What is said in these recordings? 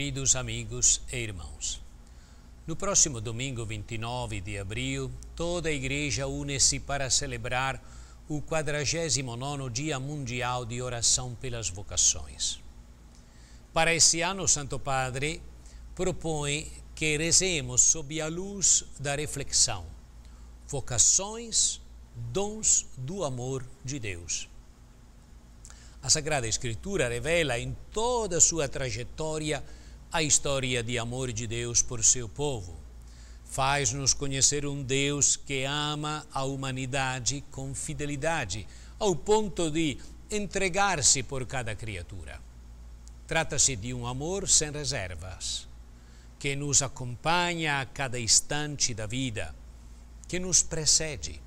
Queridos amigos e irmãos, no próximo domingo 29 de abril, toda a Igreja une-se para celebrar o 49º Dia Mundial de Oração pelas Vocações. Para esse ano, o Santo Padre propõe que rezemos sob a luz da reflexão. Vocações, dons do amor de Deus. A Sagrada Escritura revela em toda a sua trajetória a história de amor de Deus por seu povo. Faz-nos conhecer um Deus que ama a humanidade com fidelidade, ao ponto de entregar-se por cada criatura. Trata-se de um amor sem reservas, que nos acompanha a cada instante da vida, que nos precede,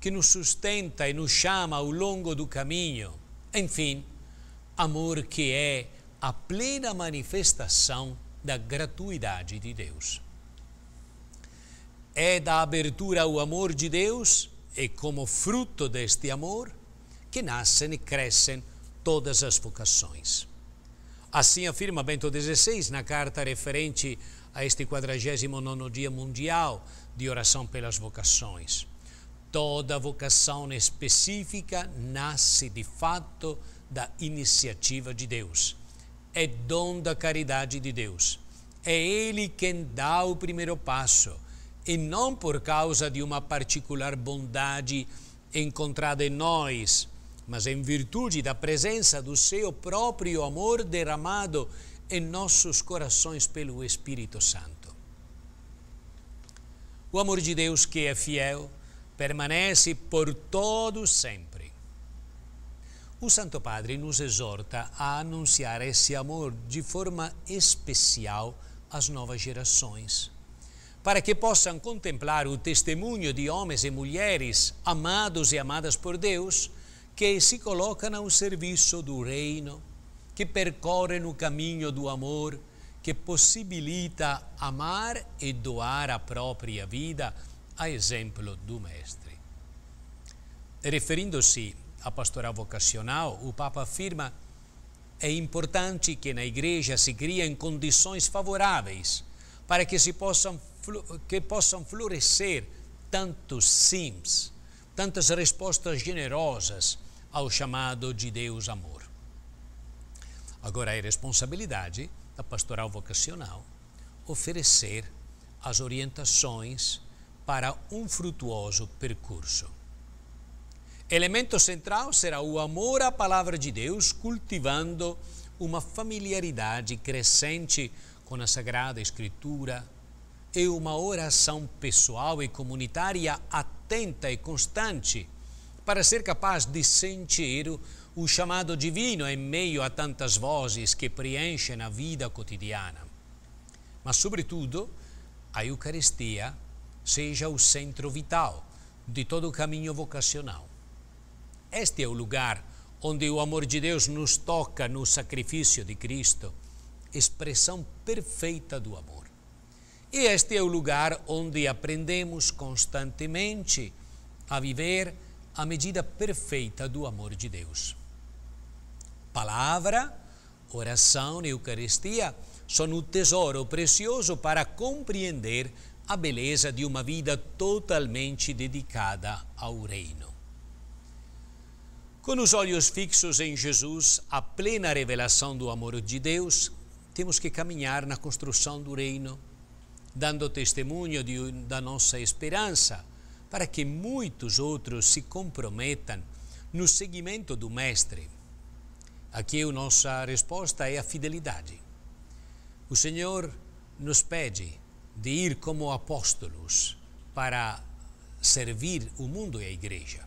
que nos sustenta e nos chama ao longo do caminho. Enfim, amor que é a plena manifestação da gratuidade de Deus. É da abertura ao amor de Deus e é como fruto deste amor que nascem e crescem todas as vocações. Assim afirma Bento XVI na carta referente a este 49 Dia Mundial de Oração pelas Vocações. Toda vocação específica nasce de fato da iniciativa de Deus é dom da caridade de Deus. É Ele quem dá o primeiro passo, e não por causa de uma particular bondade encontrada em nós, mas em virtude da presença do seu próprio amor derramado em nossos corações pelo Espírito Santo. O amor de Deus que é fiel permanece por todo sempre. O Santo Padre nos exorta a anunciar esse amor de forma especial às novas gerações, para que possam contemplar o testemunho de homens e mulheres amados e amadas por Deus, que se colocam ao serviço do Reino, que percorrem o caminho do amor, que possibilita amar e doar a própria vida, a exemplo do Mestre. Referindo-se a pastoral vocacional, o Papa afirma é importante que na igreja se criem condições favoráveis para que, se possam, que possam florescer tantos sims, tantas respostas generosas ao chamado de Deus amor. Agora é responsabilidade da pastoral vocacional oferecer as orientações para um frutuoso percurso. Elemento central será o amor à palavra de Deus, cultivando uma familiaridade crescente com a Sagrada Escritura e uma oração pessoal e comunitária atenta e constante para ser capaz de sentir o chamado divino em meio a tantas vozes que preenchem a vida cotidiana. Mas, sobretudo, a Eucaristia seja o centro vital de todo o caminho vocacional. Este é o lugar onde o amor de Deus nos toca no sacrifício de Cristo, expressão perfeita do amor. E este é o lugar onde aprendemos constantemente a viver a medida perfeita do amor de Deus. Palavra, oração e Eucaristia são o tesouro precioso para compreender a beleza de uma vida totalmente dedicada ao Reino. Com os olhos fixos em Jesus, a plena revelação do amor de Deus, temos que caminhar na construção do reino, dando testemunho de, da nossa esperança, para que muitos outros se comprometam no seguimento do Mestre. Aqui a nossa resposta é a fidelidade. O Senhor nos pede de ir como apóstolos para servir o mundo e a igreja.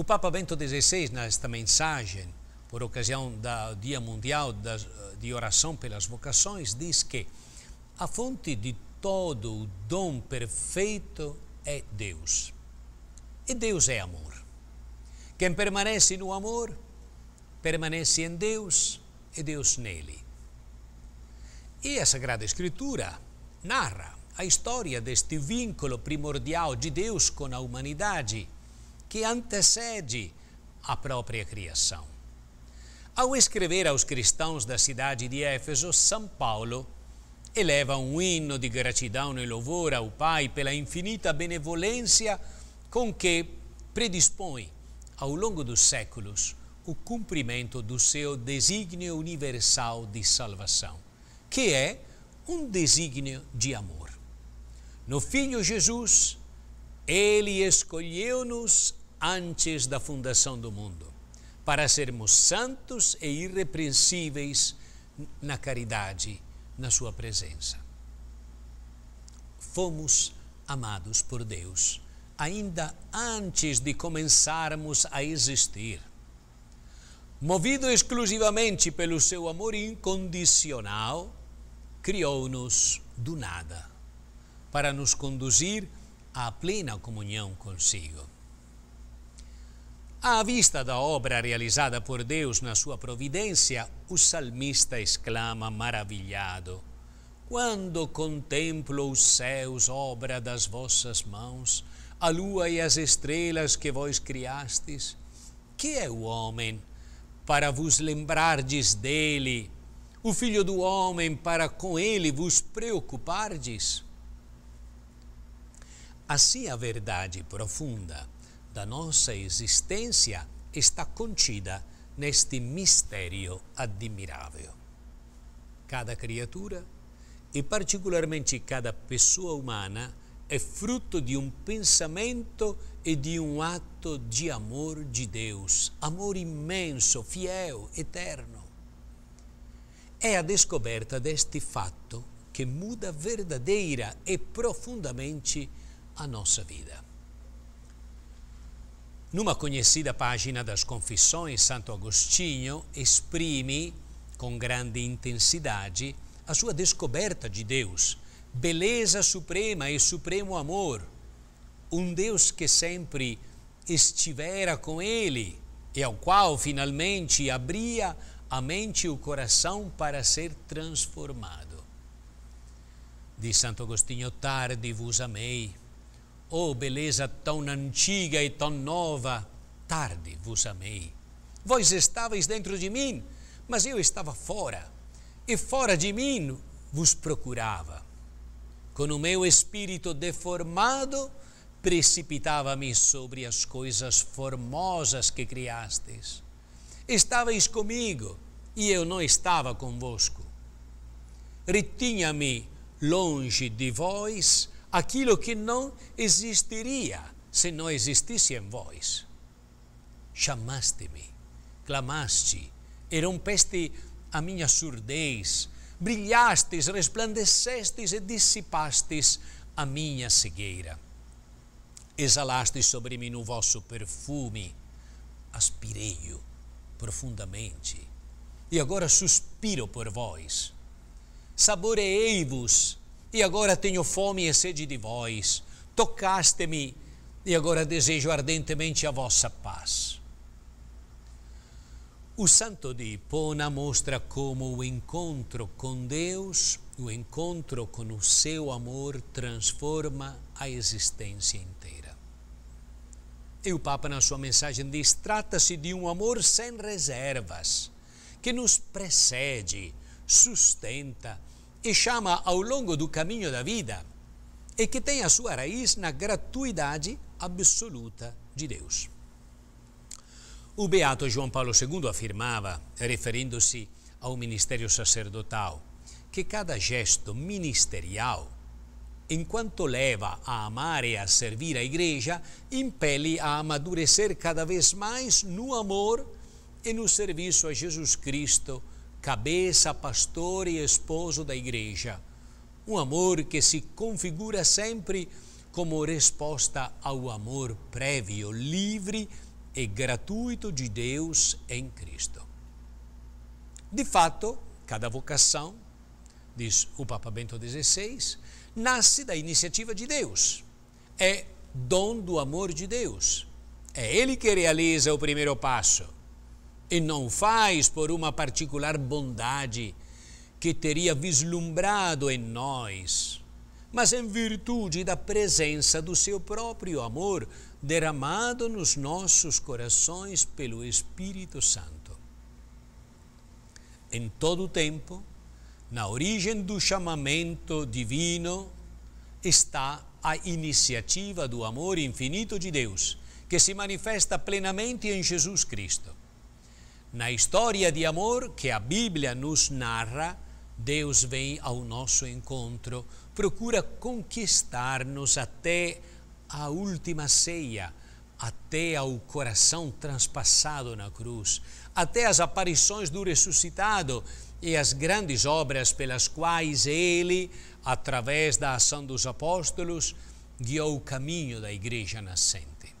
O Papa Bento XVI, nesta mensagem, por ocasião do Dia Mundial eh, de Oração pelas Vocações, diz que a fonte de todo o dom perfeito é Deus. E Deus é amor. Quem permanece no amor, permanece em Deus e Deus nele. E a Sagrada Escritura narra a história deste vínculo primordial de Deus com a humanidade que antecede a própria criação. Ao escrever aos cristãos da cidade de Éfeso, São Paulo eleva um hino de gratidão e louvor ao Pai pela infinita benevolência com que predispõe, ao longo dos séculos, o cumprimento do seu desígnio universal de salvação, que é um desígnio de amor. No Filho Jesus, Ele escolheu-nos antes da fundação do mundo, para sermos santos e irrepreensíveis na caridade, na Sua presença. Fomos amados por Deus ainda antes de começarmos a existir. Movido exclusivamente pelo seu amor incondicional, criou-nos do nada para nos conduzir à plena comunhão consigo. À vista da obra realizada por Deus na sua providência, o salmista exclama maravilhado: Quando contemplo os céus, obra das vossas mãos, a lua e as estrelas que vós criastes, que é o homem para vos lembrardes dele, o filho do homem para com ele vos preocupardes? Assim a verdade profunda da nossa existência está contida neste mistério admirável. Cada criatura, e particularmente cada pessoa humana é fruto de um pensamento e de um ato de amor de Deus, amor imenso, fiel, eterno. É a descoberta deste fato que muda verdadeira e profundamente a nossa vida. Numa conhecida página das Confissões, Santo Agostinho exprime com grande intensidade a sua descoberta de Deus, beleza suprema e supremo amor, um Deus que sempre estivera com ele e ao qual finalmente abria a mente e o coração para ser transformado. Diz Santo Agostinho: Tarde vos amei Oh, beleza tão antiga e tão nova, tarde vos amei. Vós estáveis dentro de mim, mas eu estava fora, e fora de mim vos procurava. Com o meu espírito deformado, precipitava-me sobre as coisas formosas que criastes. Estáveis comigo e eu não estava convosco. Retinha-me longe de vós aquilo que não existiria se não existisse em vós. Chamaste-me, clamaste, rompeste a minha surdez, brilhastes, resplandecestes e dissipastes a minha cegueira. Exalastes sobre mim o vosso perfume, aspirei-o profundamente. E agora suspiro por vós. Saboreei-vos e agora tenho fome e sede de vós. Tocaste-me e agora desejo ardentemente a vossa paz. O santo de Hipona mostra como o encontro com Deus, o encontro com o seu amor, transforma a existência inteira. E o Papa, na sua mensagem, diz: trata-se de um amor sem reservas, que nos precede, sustenta, e chama ao longo do caminho da vida e que tem a sua raiz na gratuidade absoluta de Deus. O beato João Paulo II afirmava, referindo-se ao ministério sacerdotal, que cada gesto ministerial, enquanto leva a amar e a servir a Igreja, impele a amadurecer cada vez mais no amor e no serviço a Jesus Cristo cabeça, pastor e esposo da igreja. Um amor que se configura sempre como resposta ao amor prévio, livre e gratuito de Deus em Cristo. De fato, cada vocação, diz o Papa Bento XVI, nasce da iniciativa de Deus. É dom do amor de Deus. É Ele que realiza o primeiro passo e não faz por uma particular bondade que teria vislumbrado em nós, mas em virtude da presença do seu próprio amor derramado nos nossos corações pelo Espírito Santo. Em todo o tempo, na origem do chamamento divino, está a iniciativa do amor infinito de Deus, que se manifesta plenamente em Jesus Cristo. Na história de amor que a Bíblia nos narra, Deus vem ao nosso encontro, procura conquistar-nos até a última ceia, até ao coração transpassado na cruz, até as aparições do ressuscitado e as grandes obras pelas quais ele, através da ação dos apóstolos, guiou o caminho da igreja nascente.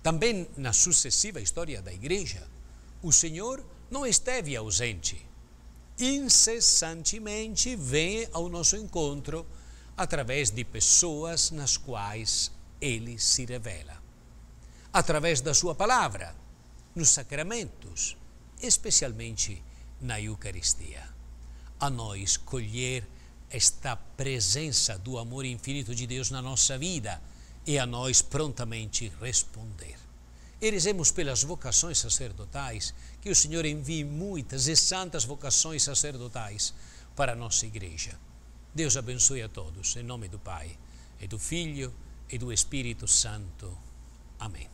Também na sucessiva história da igreja, o Senhor não esteve ausente. Incessantemente vem ao nosso encontro através de pessoas nas quais Ele se revela. Através da Sua palavra, nos sacramentos, especialmente na Eucaristia. A nós colher esta presença do amor infinito de Deus na nossa vida e a nós prontamente responder. Erezemos pelas vocações sacerdotais, que o Senhor envie muitas e santas vocações sacerdotais para a nossa igreja. Deus abençoe a todos, em nome do Pai, e do Filho e do Espírito Santo. Amém.